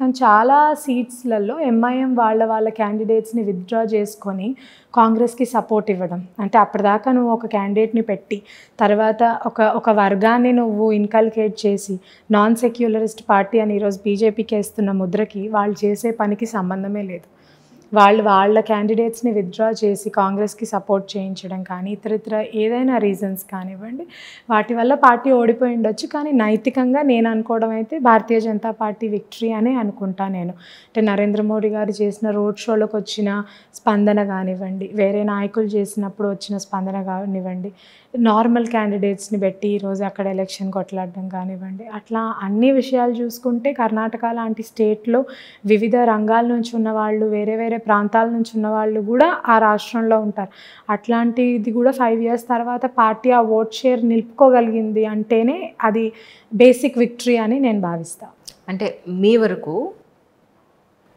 కానీ చాలా సీట్స్లలో ఎంఐఎం వాళ్ళ వాళ్ళ క్యాండిడేట్స్ని విత్డ్రా చేసుకొని కాంగ్రెస్కి సపోర్ట్ ఇవ్వడం అంటే అప్పటిదాకా నువ్వు ఒక క్యాండిడేట్ని పెట్టి తర్వాత ఒక ఒక వర్గాన్ని నువ్వు ఇన్కల్కేట్ చేసి నాన్ సెక్యులరిస్ట్ పార్టీ అని ఈరోజు బీజేపీకి వేస్తున్న ముద్రకి వాళ్ళు చేసే పనికి సంబంధమే లేదు వాళ్ళు వాళ్ళ క్యాండిడేట్స్ని విత్డ్రా చేసి కాంగ్రెస్కి సపోర్ట్ చేయించడం కానీ ఇతరితర ఏదైనా రీజన్స్ కానివ్వండి వాటి వల్ల పార్టీ ఓడిపోయి ఉండొచ్చు కానీ నైతికంగా నేను అనుకోవడం అయితే భారతీయ జనతా పార్టీ విక్టరీ అనే అనుకుంటా నేను అంటే నరేంద్ర మోడీ గారు చేసిన రోడ్ షోలకు వచ్చిన స్పందన కానివ్వండి వేరే నాయకులు చేసినప్పుడు వచ్చిన స్పందన కానివ్వండి నార్మల్ క్యాండిడేట్స్ని పెట్టి ఈరోజు అక్కడ ఎలక్షన్ కొట్లాడడం కానివ్వండి అట్లా అన్ని విషయాలు చూసుకుంటే కర్ణాటక లాంటి స్టేట్లో వివిధ రంగాల నుంచి ఉన్న వాళ్ళు వేరే వేరే వేరే ప్రాంతాల నుంచి ఉన్న వాళ్ళు కూడా ఆ రాష్ట్రంలో ఉంటారు అట్లాంటిది కూడా ఫైవ్ ఇయర్స్ తర్వాత పార్టీ ఆ ఓట్ షేర్ నిలుపుకోగలిగింది అంటేనే అది బేసిక్ విక్టరీ అని నేను భావిస్తాను అంటే మీ వరకు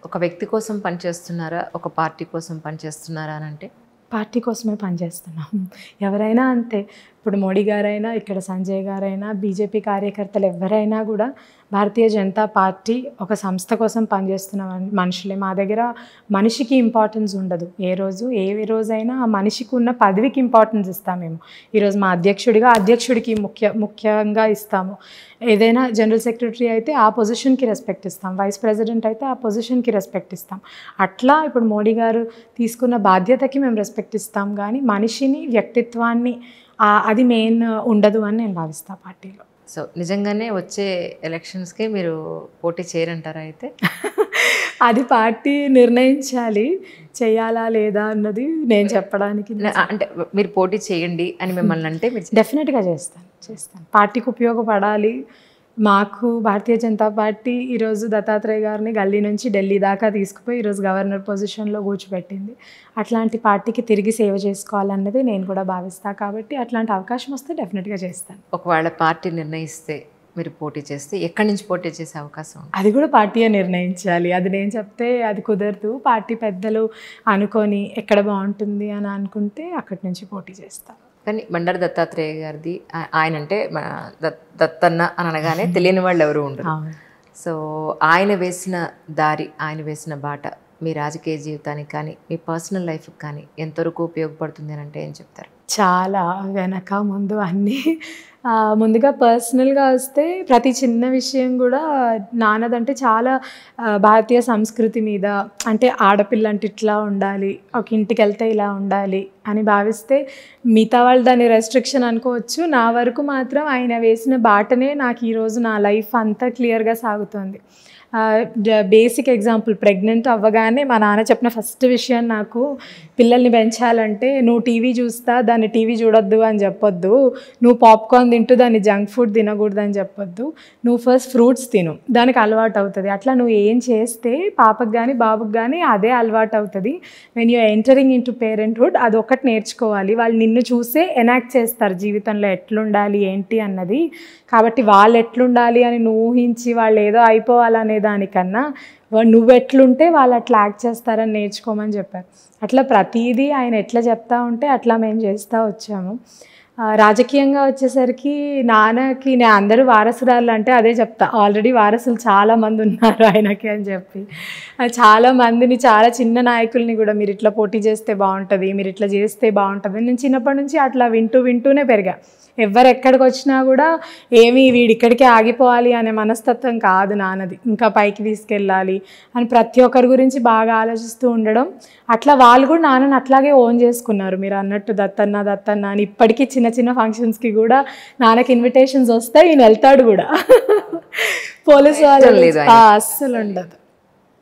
ఒక వ్యక్తి కోసం పనిచేస్తున్నారా ఒక పార్టీ కోసం పనిచేస్తున్నారా అని అంటే పార్టీ కోసమే పనిచేస్తున్నాం ఎవరైనా అంతే ఇప్పుడు మోడీ గారైనా ఇక్కడ సంజయ్ గారైనా బీజేపీ కార్యకర్తలు ఎవరైనా కూడా భారతీయ జనతా పార్టీ ఒక సంస్థ కోసం పనిచేస్తున్న మనుషులే మా దగ్గర మనిషికి ఇంపార్టెన్స్ ఉండదు ఏ రోజు ఏ రోజైనా ఆ మనిషికి ఉన్న పదవికి ఇంపార్టెన్స్ ఇస్తాం మేము ఈరోజు మా అధ్యక్షుడిగా అధ్యక్షుడికి ముఖ్య ముఖ్యంగా ఇస్తాము ఏదైనా జనరల్ సెక్రటరీ అయితే ఆ పొజిషన్కి రెస్పెక్ట్ ఇస్తాం వైస్ ప్రెసిడెంట్ అయితే ఆ పొజిషన్కి రెస్పెక్ట్ ఇస్తాం అట్లా ఇప్పుడు మోడీ గారు తీసుకున్న బాధ్యతకి మేము రెస్పెక్ట్ ఇస్తాం కానీ మనిషిని వ్యక్తిత్వాన్ని అది మెయిన్ ఉండదు అని నేను భావిస్తా పార్టీలో సో నిజంగానే వచ్చే ఎలక్షన్స్కి మీరు పోటీ చేయరంటారా అయితే అది పార్టీ నిర్ణయించాలి చేయాలా లేదా అన్నది నేను చెప్పడానికి అంటే మీరు పోటీ చేయండి అని మిమ్మల్ని అంటే డెఫినెట్గా చేస్తాను చేస్తాను పార్టీకి ఉపయోగపడాలి మాకు భారతీయ జనతా పార్టీ ఈరోజు దత్తాత్రేయ గారిని గల్లీ నుంచి ఢిల్లీ దాకా తీసుకుపోయి ఈరోజు గవర్నర్ పొజిషన్లో కూర్చోబెట్టింది అట్లాంటి పార్టీకి తిరిగి సేవ చేసుకోవాలన్నది నేను కూడా భావిస్తాను కాబట్టి అట్లాంటి అవకాశం వస్తే డెఫినెట్గా చేస్తాను ఒకవేళ పార్టీ నిర్ణయిస్తే మీరు పోటీ చేస్తే ఎక్కడి నుంచి పోటీ చేసే అవకాశం అది కూడా పార్టీయే నిర్ణయించాలి అది నేను చెప్తే అది కుదరదు పార్టీ పెద్దలు అనుకొని ఎక్కడ బాగుంటుంది అని అనుకుంటే అక్కడి నుంచి పోటీ చేస్తాను కానీ బండారు దత్తాత్రేయ గారిది ఆయన అంటే దత్తన్న అని అనగానే తెలియని వాళ్ళు ఎవరు ఉండరు సో ఆయన వేసిన దారి ఆయన వేసిన బాట మీ రాజకీయ జీవితానికి కానీ మీ పర్సనల్ లైఫ్కి కానీ ఎంతవరకు ఉపయోగపడుతుంది అని అంటే ఏం చెప్తారు చాలా వెనక ముందు అన్నీ ముందుగా పర్సనల్గా వస్తే ప్రతి చిన్న విషయం కూడా నాన్నదంటే చాలా భారతీయ సంస్కృతి మీద అంటే ఆడపిల్ల అంటే ఇట్లా ఉండాలి ఒక ఇంటికి వెళ్తే ఇలా ఉండాలి అని భావిస్తే మిగతా వాళ్ళు దాని రెస్ట్రిక్షన్ అనుకోవచ్చు నా వరకు మాత్రం ఆయన వేసిన బాటనే నాకు ఈరోజు నా లైఫ్ అంతా క్లియర్గా సాగుతుంది బేసిక్ ఎగ్జాంపుల్ ప్రెగ్నెంట్ అవ్వగానే మా నాన్న చెప్పిన ఫస్ట్ విషయం నాకు పిల్లల్ని పెంచాలంటే నువ్వు టీవీ చూస్తా దాన్ని టీవీ చూడొద్దు అని చెప్పొద్దు నువ్వు పాప్కార్న్ తింటూ దాన్ని జంక్ ఫుడ్ తినకూడదని చెప్పొద్దు నువ్వు ఫస్ట్ ఫ్రూట్స్ తిను దానికి అలవాటు అవుతుంది అట్లా నువ్వు ఏం చేస్తే పాపకు కానీ బాబుకి కానీ అదే అలవాటు అవుతుంది when you entering into parenthood అది ఒకటి నేర్చుకోవాలి వాళ్ళు నిన్ను చూసే ఎనాక్ట్ చేస్తారు జీవితంలో ఎట్లుండాలి ఏంటి అన్నది కాబట్టి వాళ్ళు ఎట్లుండాలి అని నువ్వు ఊహించి వాళ్ళు ఏదో అయిపోవాలనే దానికన్నా నువ్వు ఎట్లుంటే వాళ్ళు అట్లా యాక్ట్ చేస్తారని నేర్చుకోమని చెప్పారు అట్లా ప్రతిదీ ఆయన ఎట్లా చెప్తా ఉంటే అట్లా మేము చేస్తూ వచ్చాము రాజకీయంగా వచ్చేసరికి నాన్నకి నేను అందరూ వారసురాలు అంటే అదే చెప్తా ఆల్రెడీ వారసులు చాలామంది ఉన్నారు ఆయనకి అని చెప్పి చాలామందిని చాలా చిన్న నాయకుల్ని కూడా మీరు ఇట్లా పోటీ చేస్తే బాగుంటుంది మీరు ఇట్లా చేస్తే బాగుంటుంది నేను చిన్నప్పటి నుంచి అట్లా వింటూ వింటూనే పెరిగా ఎవరు ఎక్కడికి వచ్చినా కూడా ఏమి వీడి ఇక్కడికే ఆగిపోవాలి అనే మనస్తత్వం కాదు నాన్నది ఇంకా పైకి తీసుకెళ్ళాలి అని ప్రతి ఒక్కరి గురించి బాగా ఆలోచిస్తూ ఉండడం అట్లా వాళ్ళు కూడా నాన్నని అట్లాగే ఓన్ చేసుకున్నారు మీరు అన్నట్టు దత్తన్న దత్తన్న అని ఇప్పటికీ చిన్న చిన్న ఫంక్షన్స్కి కూడా నాన్నకి ఇన్విటేషన్స్ వస్తాయి నేను వెళ్తాడు కూడా పోలీసు వాళ్ళు అస్సలు ఉండదు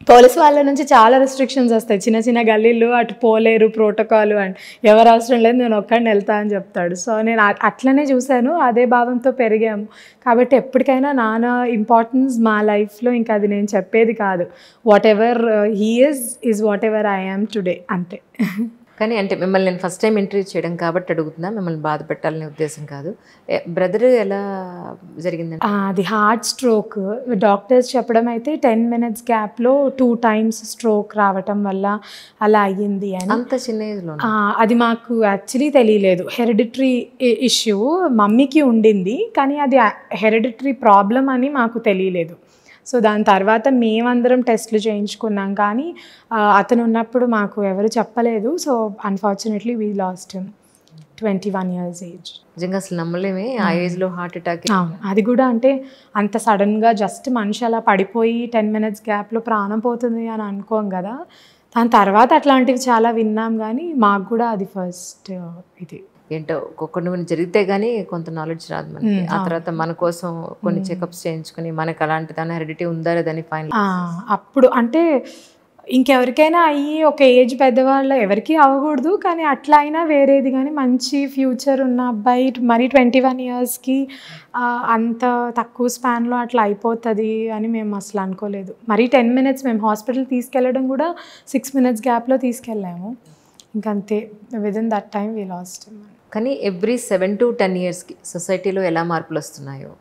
పోలీస్ వాళ్ళ నుంచి చాలా రెస్ట్రిక్షన్స్ వస్తాయి చిన్న చిన్న గల్లీలు అటు పోలేరు ప్రోటోకాల్ అండ్ ఎవరు అవసరం లేదు నేను ఒక్కడిని వెళ్తా అని చెప్తాడు సో నేను అట్లనే చూశాను అదే భావంతో పెరిగాము కాబట్టి ఎప్పటికైనా నాన్న ఇంపార్టెన్స్ మా లైఫ్లో ఇంకా అది నేను చెప్పేది కాదు whatever he is is whatever I am today అంతే కానీ అంటే మిమ్మల్ని నేను ఫస్ట్ టైం ఎంట్రీ చేయడం కాబట్టి అడుగుతున్నా మిమ్మల్ని బాధ పెట్టాలనే ఉద్దేశం కాదు బ్రదర్ ఎలా జరిగింది అది హార్ట్ స్ట్రోక్ డాక్టర్స్ చెప్పడం అయితే టెన్ మినిట్స్ గ్యాప్లో టూ టైమ్స్ స్ట్రోక్ రావటం వల్ల అలా అయ్యింది అని అంత చిన్న ఏజ్లో అది మాకు యాక్చువల్లీ తెలియలేదు హెరిడిటరీ ఇష్యూ మమ్మీకి ఉండింది కానీ అది హెరిడిటరీ ప్రాబ్లం అని మాకు తెలియలేదు సో దాని తర్వాత మేమందరం టెస్ట్లు చేయించుకున్నాం కానీ అతను ఉన్నప్పుడు మాకు ఎవరు చెప్పలేదు so unfortunately we lost twenty one years age నిజంగా అసలు నమ్మలేమే ఆ ఏజ్లో హార్ట్ అటాక్ అది కూడా అంటే అంత సడన్గా జస్ట్ మనిషి అలా పడిపోయి టెన్ మినిట్స్ గ్యాప్లో ప్రాణం పోతుంది అని అనుకోం కదా దాని తర్వాత అట్లాంటివి చాలా విన్నాం కానీ మాకు కూడా అది ఫస్ట్ ఇది ఏంటో కొన్ని కొన్ని జరిగితే కానీ కొంత నాలెడ్జ్ రాదు మనకి ఆ తర్వాత మన కోసం కొన్ని చెకప్స్ చేయించుకుని మనకు అలాంటి దాని హెరిడిటీ ఉందా లేదని ఫైనల్ అప్పుడు అంటే ఇంకెవరికైనా అయ్యి ఒక ఏజ్ పెద్దవాళ్ళు ఎవరికి అవ్వకూడదు కానీ అట్లా అయినా వేరేది కానీ మంచి ఫ్యూచర్ ఉన్న అబ్బాయి మరి ట్వంటీ వన్ ఇయర్స్కి అంత తక్కువ స్పాన్లో అట్లా అయిపోతుంది అని మేము అసలు అనుకోలేదు మరీ టెన్ మినిట్స్ మేము హాస్పిటల్ తీసుకెళ్ళడం కూడా సిక్స్ మినిట్స్ గ్యాప్లో తీసుకెళ్ళాము ఇంకంతే in that time we lost కానీ ఎవ్రీ సెవెన్ టు టెన్ ఇయర్స్కి సొసైటీలో ఎలా మార్పులు వస్తున్నాయో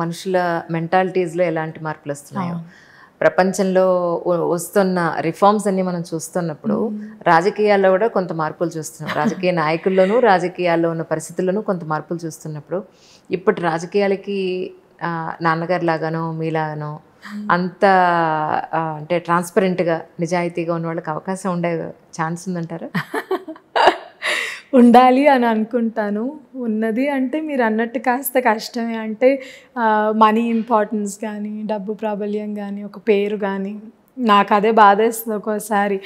మనుషుల మెంటాలిటీస్లో ఎలాంటి మార్పులు వస్తున్నాయో ప్రపంచంలో వస్తున్న రిఫార్మ్స్ అన్ని మనం చూస్తున్నప్పుడు రాజకీయాల్లో కూడా కొంత మార్పులు చూస్తున్నాం రాజకీయ నాయకుల్లోనూ రాజకీయాల్లో ఉన్న పరిస్థితుల్లోనూ కొంత మార్పులు చూస్తున్నప్పుడు ఇప్పటి రాజకీయాలకి నాన్నగారు లాగానో మీలాగానో అంత అంటే ట్రాన్స్పరెంట్గా నిజాయితీగా ఉన్న వాళ్ళకి అవకాశం ఉండే ఛాన్స్ ఉందంటారా ఉండాలి అని అనుకుంటాను ఉన్నది అంటే మీరు అన్నట్టు కాస్త కష్టమే అంటే మనీ ఇంపార్టెన్స్ కానీ డబ్బు ప్రాబల్యం కానీ ఒక పేరు కానీ నాకు అదే బాధేస్తుంది ఒక్కోసారి